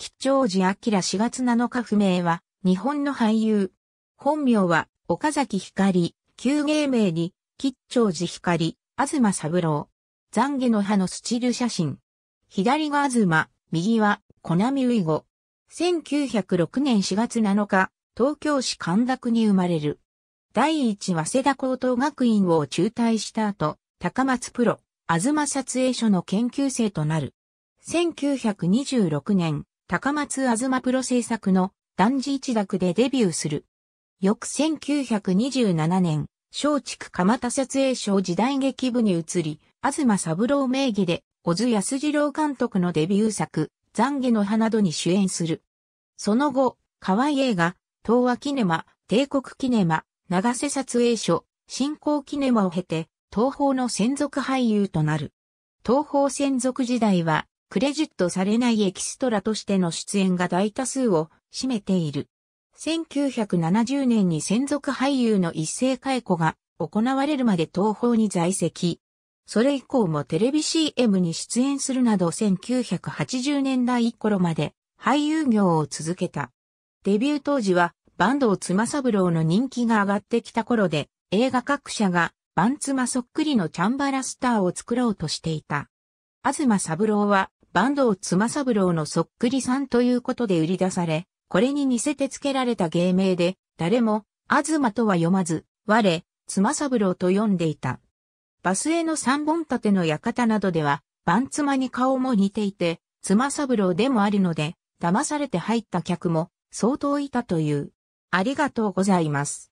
吉祥寺明4月7日不明は、日本の俳優。本名は、岡崎光、旧芸名に、吉祥寺光、東三郎。残悔の葉のスチル写真。左が東、右は、小波ういご。1906年4月7日、東京市神田区に生まれる。第一早稲田高等学院を中退した後、高松プロ、東撮影所の研究生となる。1926年、高松あずまプロ制作の男児一楽でデビューする。翌1927年、松竹蒲田撮影賞時代劇部に移り、東三郎名義で、小津安二郎監督のデビュー作、懺悔の葉などに主演する。その後、河合映画、東和キネマ、帝国キネマ、長瀬撮影所、新興キネマを経て、東宝の専属俳優となる。東宝専属時代は、クレジットされないエキストラとしての出演が大多数を占めている。1970年に専属俳優の一斉解雇が行われるまで東方に在籍。それ以降もテレビ CM に出演するなど1980年代頃まで俳優業を続けた。デビュー当時はバンドを妻三郎の人気が上がってきた頃で映画各社がバンツマそっくりのチャンバラスターを作ろうとしていた。東三郎は坂東妻三郎のそっくりさんということで売り出され、これに似せて付けられた芸名で、誰も、東とは読まず、我、妻三郎と読んでいた。バスへの三本立ての館などでは、番妻に顔も似ていて、妻三郎でもあるので、騙されて入った客も相当いたという。ありがとうございます。